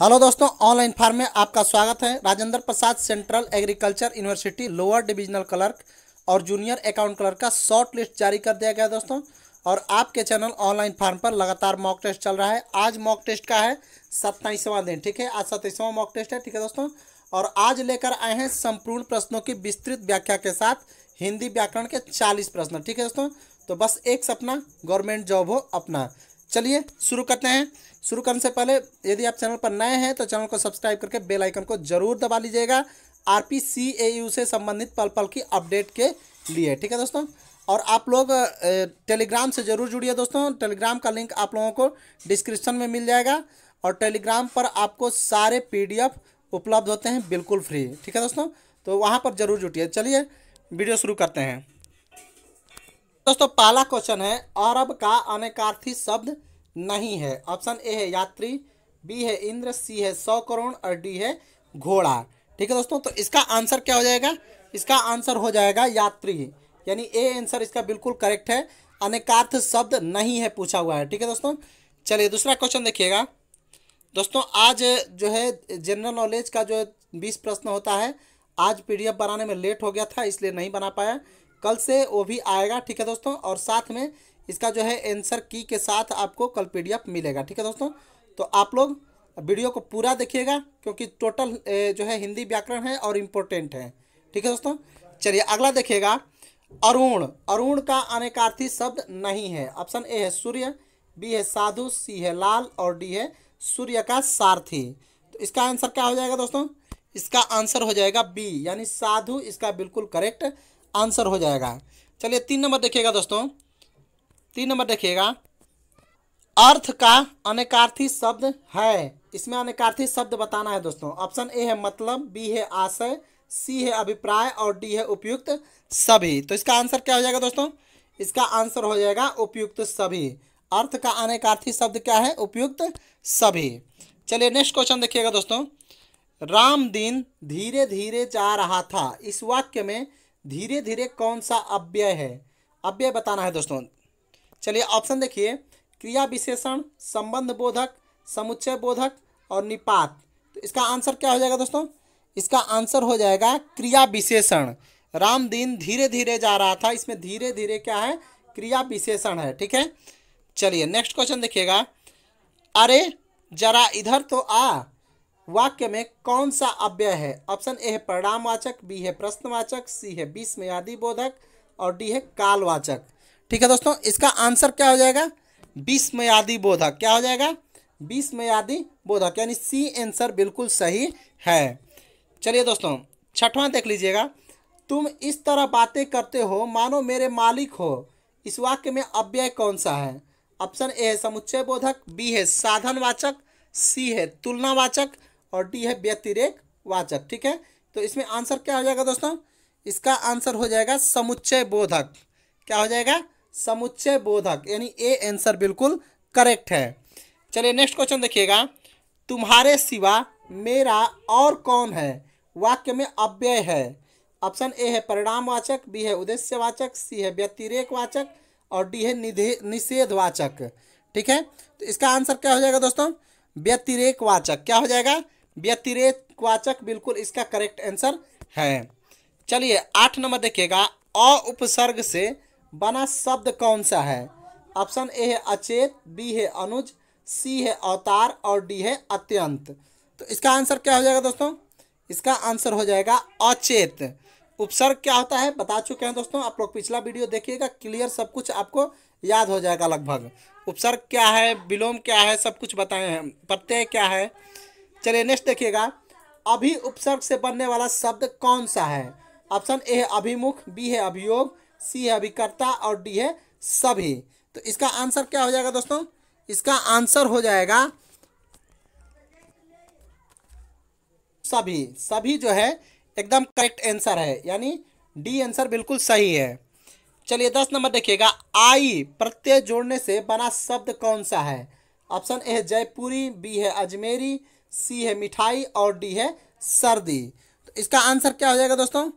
hello दोस्तों online form में आपका स्वागत है Rajendra Prasad central agriculture university lower divisional clerk और जूनियर अकाउंट क्लर्क का शॉर्ट लिस्ट जारी कर दिया गया दोस्तों और आपके चैनल ऑनलाइन फार्म पर लगातार मॉक टेस्ट चल रहा है आज मॉक टेस्ट का है सत्ताईसवां दिन ठीक है आज सत्ताईसवां मॉक टेस्ट है ठीक है दोस्तों और आज लेकर आए हैं संपूर्ण प्रश्नों की विस्तृत व्याख्या के साथ हिंदी व्याकरण के चालीस प्रश्न ठीक है दोस्तों तो बस एक सपना गवर्नमेंट जॉब हो अपना चलिए शुरू करते हैं शुरू करने से पहले यदि आप चैनल पर नए हैं तो चैनल को सब्सक्राइब करके बेल आइकन को जरूर दबा लीजिएगा R P C A U से संबंधित पल पल की अपडेट के लिए ठीक है दोस्तों और आप लोग टेलीग्राम से ज़रूर जुड़िए दोस्तों टेलीग्राम का लिंक आप लोगों को डिस्क्रिप्शन में मिल जाएगा और टेलीग्राम पर आपको सारे पी उपलब्ध होते हैं बिल्कुल फ्री ठीक है दोस्तों तो वहाँ पर जरूर जुटिए चलिए वीडियो शुरू करते हैं दोस्तों पहला क्वेश्चन है अरब का अनेकार्थी शब्द नहीं है ऑप्शन ए है यात्री बी है इंद्र सी है सौ करोड़ और डी है घोड़ा ठीक है दोस्तों तो इसका आंसर क्या हो जाएगा इसका आंसर हो जाएगा यात्री यानी ए आंसर इसका बिल्कुल करेक्ट है अनेकार्थ शब्द नहीं है पूछा हुआ है ठीक है दोस्तों चलिए दूसरा क्वेश्चन देखिएगा दोस्तों आज जो है जनरल नॉलेज का जो बीस प्रश्न होता है आज पी बनाने में लेट हो गया था इसलिए नहीं बना पाया कल से वो भी आएगा ठीक है दोस्तों और साथ में इसका जो है एंसर की के साथ आपको कल एफ मिलेगा ठीक है दोस्तों तो आप लोग वीडियो को पूरा देखिएगा क्योंकि टोटल जो है हिंदी व्याकरण है और इम्पोर्टेंट है ठीक है दोस्तों चलिए अगला देखिएगा अरुण अरुण का अनेकार्थी शब्द नहीं है ऑप्शन ए है सूर्य बी है साधु सी है लाल और डी है सूर्य का सारथी तो इसका आंसर क्या हो जाएगा दोस्तों इसका आंसर हो जाएगा बी यानी साधु इसका बिल्कुल करेक्ट आंसर हो जाएगा चलिए तीन नंबर देखिएगा दोस्तों तीन नंबर देखिएगा अर्थ का अनेकार्थी शब्द है इसमें अनेकार्थी शब्द बताना है दोस्तों ऑप्शन ए है मतलब बी है आशय सी है अभिप्राय और डी है उपयुक्त सभी तो इसका आंसर क्या हो जाएगा दोस्तों इसका आंसर हो जाएगा उपयुक्त सभी अर्थ का अनेकार्थी शब्द क्या है उपयुक्त सभी चलिए नेक्स्ट क्वेश्चन देखिएगा दोस्तों राम दिन धीरे धीरे जा रहा था इस वाक्य में धीरे धीरे कौन सा अव्यय है अव्यय बताना है दोस्तों चलिए ऑप्शन देखिए क्रिया विशेषण संबंध बोधक समुच्चय बोधक और निपात तो इसका आंसर क्या हो जाएगा दोस्तों इसका आंसर हो जाएगा क्रिया विशेषण राम दिन धीरे धीरे जा रहा था इसमें धीरे धीरे क्या है क्रिया विशेषण है ठीक है चलिए नेक्स्ट क्वेश्चन देखिएगा अरे जरा इधर तो आ वाक्य में कौन सा अव्यय है ऑप्शन ए है परिणामवाचक बी है प्रश्नवाचक सी है विस्मयादि बोधक और डी है कालवाचक ठीक है दोस्तों इसका आंसर क्या हो जाएगा विस्मयादि बोधक क्या हो जाएगा विस्मयादि बोधक यानी सी आंसर बिल्कुल सही है चलिए दोस्तों छठवां देख लीजिएगा तुम इस तरह बातें करते हो मानो मेरे मालिक हो इस वाक्य में अव्यय कौन सा है ऑप्शन ए है समुच्चय बोधक बी है साधनवाचक सी है तुलनावाचक और डी है व्यतिरेक वाचक ठीक है तो इसमें आंसर क्या हो जाएगा दोस्तों इसका आंसर हो जाएगा समुच्चय बोधक क्या हो जाएगा समुच्चय बोधक यानी ए आंसर बिल्कुल करेक्ट है चलिए नेक्स्ट क्वेश्चन देखिएगा तुम्हारे सिवा मेरा और कौन है वाक्य में अव्यय है ऑप्शन ए है परिणामवाचक बी है उद्देश्यवाचक सी है व्यतिरेकवाचक और डी है निधे निषेधवाचक ठीक है तो इसका आंसर क्या हो जाएगा दोस्तों व्यतिरेकवाचक क्या हो जाएगा व्यतिरेकवाचक बिल्कुल इसका करेक्ट आंसर है चलिए आठ नंबर देखिएगा अ उपसर्ग से बना शब्द कौन सा है ऑप्शन ए है अचेत बी है अनुज सी है अवतार और डी है अत्यंत तो इसका आंसर क्या हो जाएगा दोस्तों इसका आंसर हो जाएगा अचेत उपसर्ग क्या होता है बता चुके हैं दोस्तों आप लोग पिछला वीडियो देखिएगा क्लियर सब कुछ आपको याद हो जाएगा लगभग उपसर्ग क्या है विलोम क्या है सब कुछ बताए हैं प्रत्यय क्या है चलिए नेक्स्ट देखिएगा अभी उपसर्ग से बनने वाला शब्द कौन सा है ऑप्शन ए है अभिमुख बी है अभियोग सी है अभिकर्ता और डी है सभी तो इसका आंसर क्या हो जाएगा दोस्तों इसका आंसर हो जाएगा सभी सभी जो है एकदम करेक्ट आंसर है यानी डी आंसर बिल्कुल सही है चलिए दस नंबर देखिएगा आई प्रत्यय जोड़ने से बना शब्द कौन सा है ऑप्शन ए है जयपुरी बी है अजमेरी सी है मिठाई और डी है सर्दी तो इसका आंसर क्या हो जाएगा दोस्तों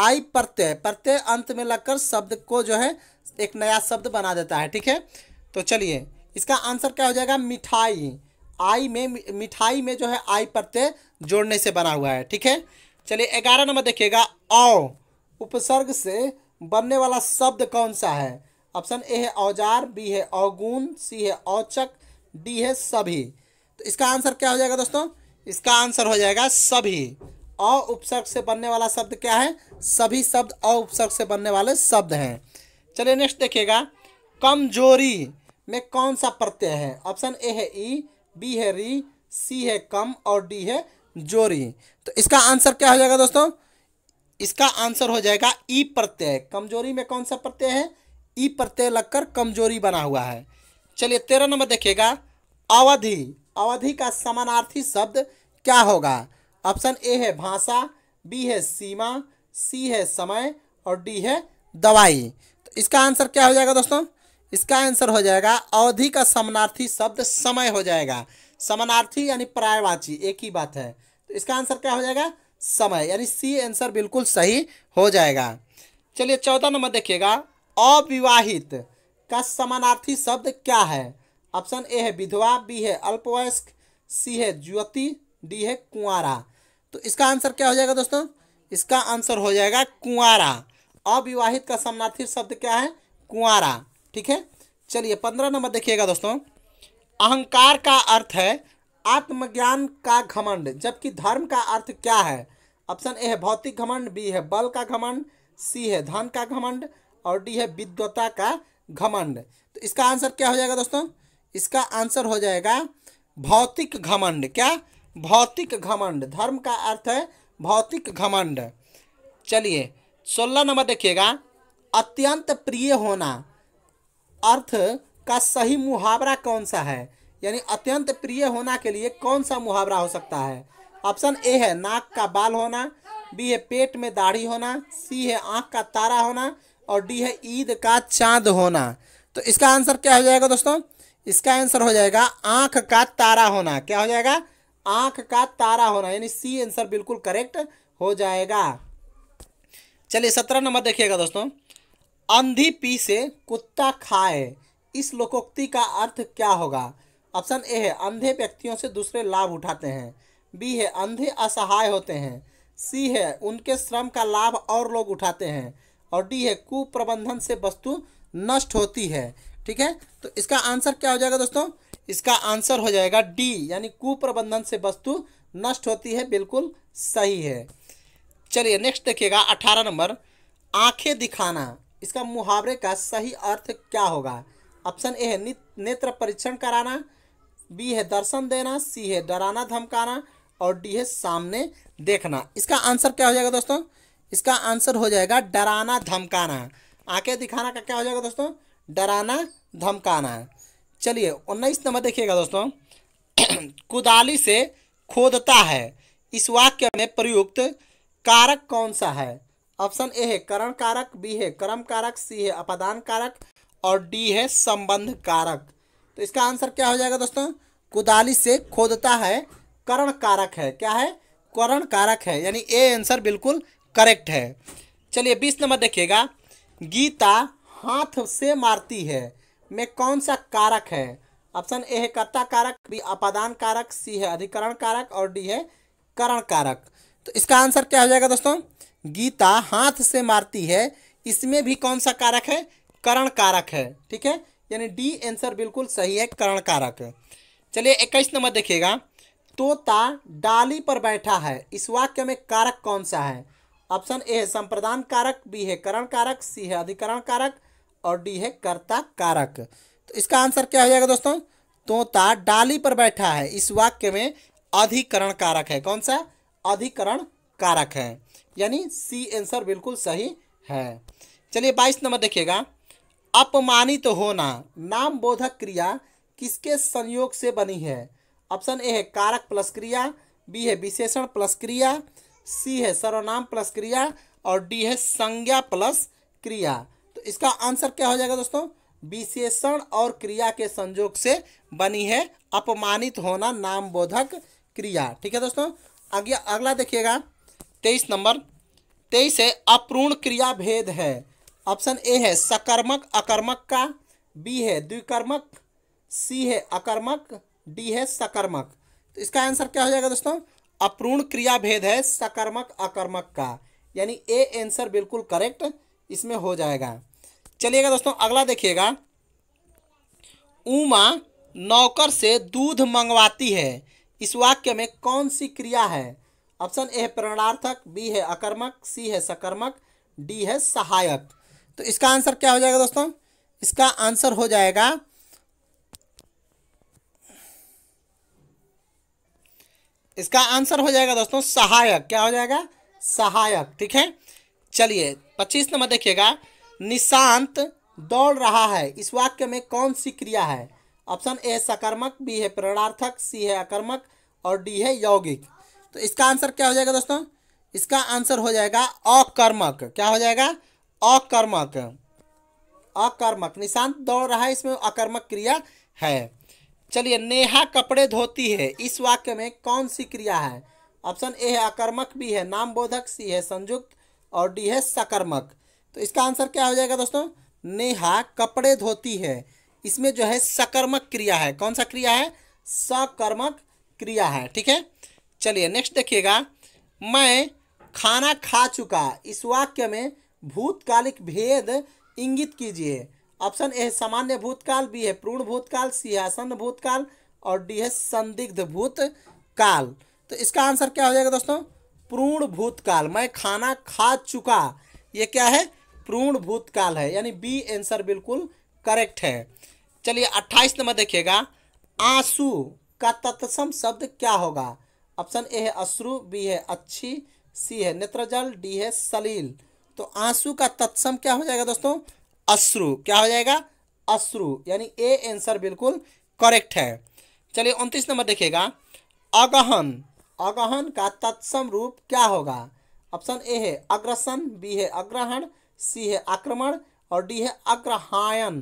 आई प्रत्यय प्रत्यय अंत में लगकर शब्द को जो है एक नया शब्द बना देता है ठीक है तो चलिए इसका आंसर क्या हो जाएगा मिठाई आई में मिठाई में जो है आई प्रत्यय जोड़ने से बना हुआ है ठीक है चलिए ग्यारह नंबर देखिएगा औ उपसर्ग से बनने वाला शब्द कौन सा है ऑप्शन ए है औजार बी है अवगुण सी है औचक डी है सभी तो इसका आंसर क्या हो जाएगा दोस्तों इसका आंसर हो जाएगा सभी अ उपसर्ग से बनने वाला शब्द क्या है सभी शब्द अ उपसर्ग से बनने वाले शब्द हैं चलिए नेक्स्ट देखिएगा कमजोरी में कौन सा प्रत्यय है ऑप्शन ए है ई बी है री सी है कम और डी है जोरी तो इसका आंसर क्या हो जाएगा दोस्तों इसका आंसर हो जाएगा ई प्रत्यय कमजोरी में कौन सा प्रत्यय है ई प्रत्यय लगकर कमजोरी बना हुआ है चलिए तेरह नंबर देखिएगा अवधि अवधि का समानार्थी शब्द क्या होगा ऑप्शन ए है भाषा बी है सीमा सी है समय और डी है दवाई तो इसका आंसर क्या हो जाएगा दोस्तों इसका आंसर हो जाएगा अवधि का समानार्थी शब्द समय हो जाएगा समानार्थी यानी प्रायवाची एक ही बात है तो इसका आंसर क्या हो जाएगा समय यानी सी आंसर बिल्कुल सही हो जाएगा चलिए चौदह नंबर देखिएगा अविवाहित का समानार्थी शब्द क्या है ऑप्शन ए है विधवा बी है अल्पवयस्क सी है ज्योति डी है कुआरा तो इसका आंसर क्या हो जाएगा दोस्तों इसका आंसर हो जाएगा कुआरा अविवाहित का समनार्थी शब्द क्या है कुआरा ठीक है चलिए पंद्रह नंबर देखिएगा दोस्तों अहंकार का अर्थ है आत्मज्ञान का घमंड जबकि धर्म का अर्थ क्या है ऑप्शन ए है भौतिक घमंड बी है बल का घमंड सी है धन का घमंड और डी है विद्वता का घमंड तो इसका आंसर क्या हो जाएगा दोस्तों इसका आंसर हो जाएगा भौतिक घमंड क्या भौतिक घमंड धर्म का अर्थ है भौतिक घमंड चलिए सोलह नंबर देखिएगा अत्यंत प्रिय होना अर्थ का सही मुहावरा कौन सा है यानी अत्यंत प्रिय होना के लिए कौन सा मुहावरा हो सकता है ऑप्शन ए है नाक का बाल होना बी है पेट में दाढ़ी होना सी है आँख का तारा होना और डी है ईद का चांद होना तो इसका आंसर क्या हो जाएगा दोस्तों इसका आंसर हो जाएगा आँख का तारा होना क्या हो जाएगा आंख का तारा होना यानी सी आंसर बिल्कुल करेक्ट हो जाएगा चलिए सत्रह नंबर देखिएगा दोस्तों अंधी पी से कुत्ता खाए इस लोकोक्ति का अर्थ क्या होगा ऑप्शन ए है अंधे व्यक्तियों से दूसरे लाभ उठाते हैं बी है अंधे असहाय होते हैं सी है उनके श्रम का लाभ और लोग उठाते हैं और डी है कुप्रबंधन से वस्तु नष्ट होती है ठीक है तो इसका आंसर क्या हो जाएगा दोस्तों इसका आंसर हो जाएगा डी यानी कुप्रबंधन से वस्तु नष्ट होती है बिल्कुल सही है चलिए नेक्स्ट देखिएगा अठारह नंबर आंखें दिखाना इसका मुहावरे का सही अर्थ क्या होगा ऑप्शन ए है नेत्र परीक्षण कराना बी है दर्शन देना सी है डराना धमकाना और डी है सामने देखना इसका आंसर क्या हो जाएगा दोस्तों इसका आंसर हो जाएगा डराना धमकाना आंखें दिखाना का क्या हो जाएगा दोस्तों डराना धमकाना चलिए उन्नीस नंबर देखिएगा दोस्तों कुदाली से खोदता है इस वाक्य में प्रयुक्त कारक कौन सा है ऑप्शन ए है करण कारक बी है कर्म कारक सी है अपादान कारक और डी है संबंध कारक तो इसका आंसर क्या हो जाएगा दोस्तों कुदाली से खोदता है करण कारक है क्या है करण कारक है यानी ए आंसर बिल्कुल करेक्ट है चलिए बीस नंबर देखिएगा गीता हाथ से मारती है में कौन सा कारक है ऑप्शन ए है कर्ता कारक बी अपादान कारक सी है अधिकरण कारक और डी है करण कारक तो इसका आंसर क्या हो जाएगा दोस्तों गीता हाथ से मारती है इसमें भी कौन सा कारक है करण कारक है ठीक है यानी डी आंसर बिल्कुल सही है करण कारक चलिए इक्कीस नंबर देखिएगा तोता डाली पर बैठा है इस वाक्य में कारक कौन सा है ऑप्शन ए है संप्रदान कारक बी है करण कारक सी है अधिकरण कारक और डी है कर्ता कारक तो इसका आंसर क्या हो जाएगा दोस्तों तोता डाली पर बैठा है इस वाक्य में अधिकरण कारक है कौन सा अधिकरण कारक है यानी सी आंसर बिल्कुल सही है चलिए बाईस नंबर देखिएगा अपमानित तो होना नाम बोधक क्रिया किसके संयोग से बनी है ऑप्शन ए है कारक प्लस क्रिया बी है विशेषण प्लस क्रिया सी है सर्वनाम प्लस क्रिया और डी है संज्ञा प्लस क्रिया इसका आंसर क्या हो जाएगा दोस्तों विशेषण और क्रिया के संयोग से बनी है अपमानित होना नाम बोधक क्रिया ठीक है दोस्तों अगला अगला देखिएगा तेईस नंबर तेईस है अपूर्ण क्रिया भेद है ऑप्शन ए है सकर्मक अकर्मक का बी है द्विकर्मक सी है अकर्मक डी है सकर्मक तो इसका आंसर क्या हो जाएगा दोस्तों अपूर्ण क्रिया भेद है सकर्मक अकर्मक का यानी ए आंसर बिल्कुल करेक्ट इसमें हो जाएगा चलिएगा दोस्तों अगला देखिएगा उमा नौकर से दूध मंगवाती है इस वाक्य में कौन सी क्रिया है ऑप्शन ए है प्रेरणार्थक बी है अकर्मक सी है सकर्मक डी है सहायक तो इसका आंसर क्या हो जाएगा दोस्तों इसका आंसर हो जाएगा इसका आंसर हो जाएगा दोस्तों सहायक क्या हो जाएगा सहायक ठीक है चलिए पच्चीस नंबर देखिएगा निशांत दौड़ रहा है इस वाक्य में कौन सी क्रिया है ऑप्शन ए सकर्मक बी है प्रेरणार्थक सी है अकर्मक और डी है यौगिक तो इसका आंसर क्या हो जाएगा दोस्तों इसका आंसर हो जाएगा अकर्मक क्या हो जाएगा अकर्मक अकर्मक निशांत दौड़ रहा है इसमें अकर्मक क्रिया है चलिए नेहा कपड़े धोती है इस वाक्य में कौन सी क्रिया है ऑप्शन ए है अकर्मक बी है नाम बोधक सी है संयुक्त और डी है सकर्मक तो इसका आंसर क्या हो जाएगा दोस्तों नेहा कपड़े धोती है इसमें जो है सकर्मक क्रिया है कौन सा क्रिया है सकर्मक क्रिया है ठीक है चलिए नेक्स्ट देखिएगा मैं खाना खा चुका इस वाक्य में भूतकालिक भेद इंगित कीजिए ऑप्शन ए सामान्य भूतकाल बी है पूर्ण भूतकाल सी है असन्न भूतकाल और डी है संदिग्ध भूतकाल तो इसका आंसर क्या हो जाएगा दोस्तों पूर्ण भूतकाल मैं खाना खा चुका ये क्या है पूर्ण भूतकाल है यानी बी आंसर बिल्कुल करेक्ट है चलिए अट्ठाईस नंबर देखिएगा आंसू का तत्सम शब्द क्या होगा ऑप्शन ए है अश्रु बी है अच्छी सी है नेत्रजल डी है सलील तो आंसू का तत्सम क्या हो जाएगा दोस्तों अश्रु क्या हो जाएगा अश्रु यानी ए आंसर बिल्कुल करेक्ट है चलिए उनतीस नंबर देखिएगा अगहन अगहन का तत्सम रूप क्या होगा ऑप्शन ए है अग्रसन बी है अग्रहण सी है आक्रमण और डी है अग्रहायन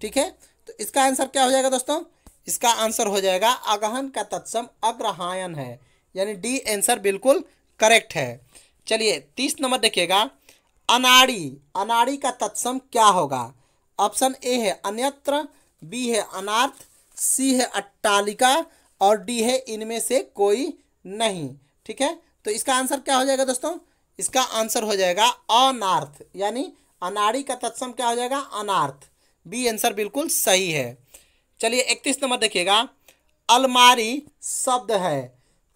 ठीक है तो इसका आंसर क्या हो जाएगा दोस्तों इसका आंसर हो जाएगा अगहन का तत्सम अग्रहायन है यानी डी आंसर बिल्कुल करेक्ट है चलिए तीस नंबर देखिएगा अनाड़ी अनाड़ी का तत्सम क्या होगा ऑप्शन ए है अन्यत्र बी है अनार्थ सी है अट्टालिका और डी है इनमें से कोई नहीं ठीक है तो इसका आंसर क्या हो जाएगा दोस्तों इसका आंसर हो जाएगा अनार्थ यानी अनाड़ी का तत्सम क्या हो जाएगा अनार्थ बी आंसर बिल्कुल सही है चलिए इकतीस नंबर देखिएगा अलमारी शब्द है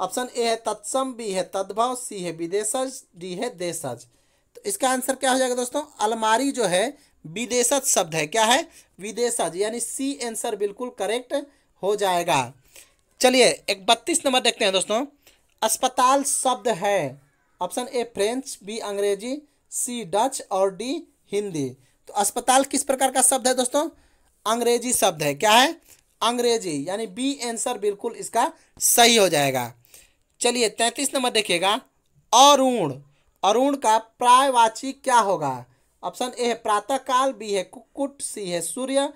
ऑप्शन ए है तत्सम बी है तद्भव सी है विदेशज डी है देशज तो इसका आंसर क्या हो जाएगा दोस्तों अलमारी जो है विदेशज शब्द है क्या है विदेशज यानी सी आंसर बिल्कुल करेक्ट हो जाएगा चलिए एक बत्तीस नंबर देखते हैं दोस्तों अस्पताल शब्द है option A French B Angrezi C Dutch और डी हिंदी तो अस्पताल किस प्रकार का शब्द है दोस्तों अंग्रेजी शब्द है क्या है अंग्रेजी यानी बी आंसर बिल्कुल इसका सही हो जाएगा चलिए तैंतीस नंबर देखिएगा अरुण अरुण का प्रायवाची क्या होगा ऑप्शन ए है प्रातःकाल बी है कुकुट सी है सूर्य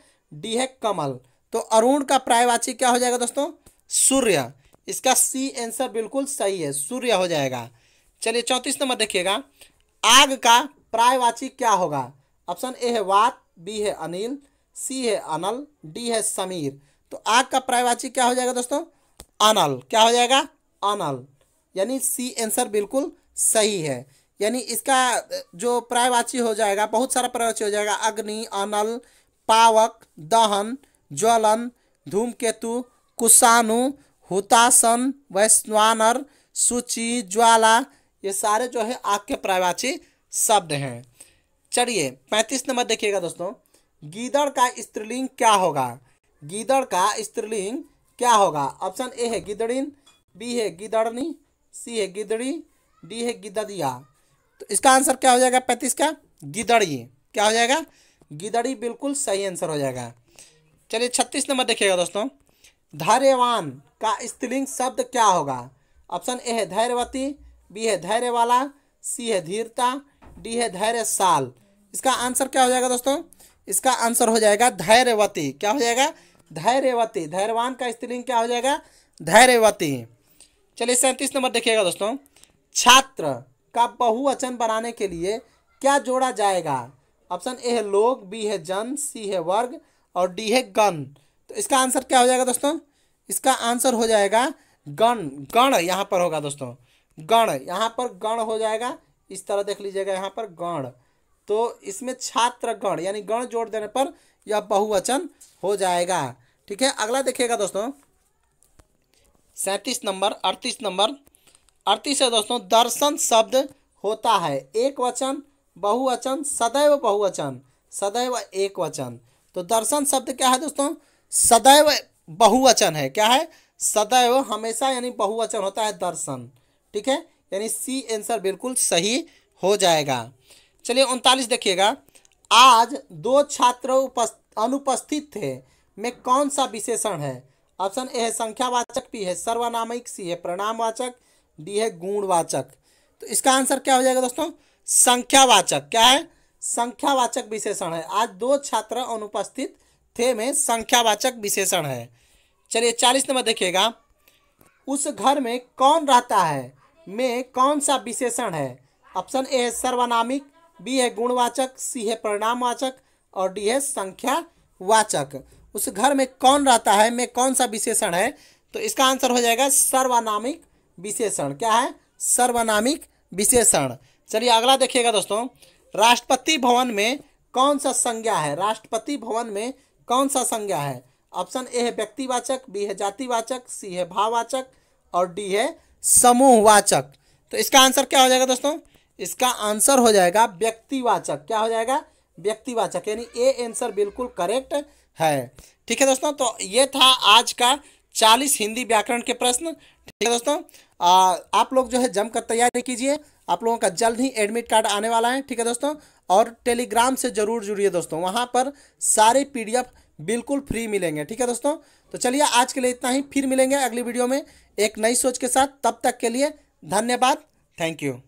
डी है कमल तो अरुण का प्रायवाची क्या हो जाएगा दोस्तों सूर्य इसका सी आंसर बिल्कुल सही है सूर्य हो जाएगा चलिए चौंतीस नंबर देखिएगा आग का प्रायवाची क्या होगा ऑप्शन ए है वात बी है अनिल सी है अनल डी है समीर तो आग का प्रायवाची क्या हो जाएगा दोस्तों अनल क्या हो जाएगा अनल यानी सी आंसर बिल्कुल सही है यानी इसका जो प्रायवाची हो जाएगा बहुत सारा प्रायवाची हो जाएगा अग्नि अनल पावक दहन ज्वलन धूमकेतु कुसानु हुतासन वैश्वानर सूची ज्वाला ये सारे जो है आग के प्रायवाची शब्द हैं चलिए पैंतीस नंबर देखिएगा दोस्तों गीदड़ का स्त्रीलिंग क्या होगा गीदड़ का स्त्रीलिंग क्या होगा ऑप्शन ए है गिदड़िन बी है गिदड़नी सी है गिदड़ी डी है गिदड़िया तो इसका आंसर क्या हो जाएगा पैंतीस का गिदड़ी क्या हो जाएगा गिदड़ी बिल्कुल सही आंसर हो जाएगा चलिए छत्तीस नंबर देखिएगा दोस्तों धैर्यवान का स्त्रीलिंग शब्द क्या होगा ऑप्शन ए है धैर्यवती बी है धैर्य वाला सी है धीरता डी है धैर्य साल इसका आंसर क्या हो जाएगा दोस्तों इसका आंसर हो जाएगा धैर्यवती क्या हो जाएगा धैर्यवती धैर्यवान का स्त्रीलिंग क्या हो जाएगा धैर्यवती चलिए सैंतीस नंबर देखिएगा दोस्तों छात्र का बहुवचन बनाने के लिए क्या जोड़ा जाएगा ऑप्शन ए है लोग बी है जन सी है वर्ग और डी है गण तो इसका आंसर क्या हो जाएगा दोस्तों इसका आंसर हो जाएगा गण गण यहाँ पर होगा दोस्तों गण यहाँ पर गण हो जाएगा इस तरह देख लीजिएगा यहाँ पर गण तो इसमें छात्र गण यानी गण जोड़ देने पर यह बहुवचन हो जाएगा ठीक है अगला देखिएगा दोस्तों सैंतीस नंबर अड़तीस नंबर अड़तीस है दोस्तों दर्शन शब्द होता है एक वचन बहुवचन सदैव बहुवचन सदैव एक वचन तो दर्शन शब्द क्या है दोस्तों सदैव बहुवचन है क्या है सदैव हमेशा यानी बहुवचन होता है दर्शन ठीक है यानी सी आंसर बिल्कुल सही हो जाएगा चलिए उनतालीस देखिएगा आज दो छात्र अनुपस्थित थे में कौन सा विशेषण है ऑप्शन ए है संख्यावाचक पी है सर्वनामिक सी है प्रणामवाचक डी है गुणवाचक तो इसका आंसर क्या हो जाएगा दोस्तों संख्यावाचक क्या है संख्यावाचक विशेषण है आज दो छात्र अनुपस्थित थे में संख्यावाचक विशेषण है चलिए चालीस नंबर देखिएगा उस घर में कौन रहता है में कौन सा विशेषण है ऑप्शन ए है सर्वनामिक बी है गुणवाचक सी है परिणामवाचक और डी है संख्या वाचक उस घर में कौन रहता है में कौन सा विशेषण है तो इसका आंसर हो जाएगा सर्वनामिक विशेषण क्या है सर्वनामिक विशेषण चलिए अगला देखिएगा दोस्तों राष्ट्रपति भवन में कौन सा संज्ञा है राष्ट्रपति भवन में कौन सा संज्ञा है ऑप्शन ए है व्यक्तिवाचक बी है जातिवाचक सी है भाववाचक और डी है समूहवाचक तो इसका आंसर क्या हो जाएगा दोस्तों इसका आंसर हो जाएगा व्यक्तिवाचक क्या हो जाएगा व्यक्तिवाचक यानी ए आंसर बिल्कुल करेक्ट है ठीक है दोस्तों तो ये था आज का चालीस हिंदी व्याकरण के प्रश्न ठीक है दोस्तों आ, आप लोग जो है जमकर तैयारी कीजिए आप लोगों का जल्द ही एडमिट कार्ड आने वाला है ठीक है दोस्तों और टेलीग्राम से जरूर जुड़िए दोस्तों वहाँ पर सारे पीडीएफ बिल्कुल फ्री मिलेंगे ठीक है दोस्तों तो चलिए आज के लिए इतना ही फिर मिलेंगे अगली वीडियो में एक नई सोच के साथ तब तक के लिए धन्यवाद थैंक यू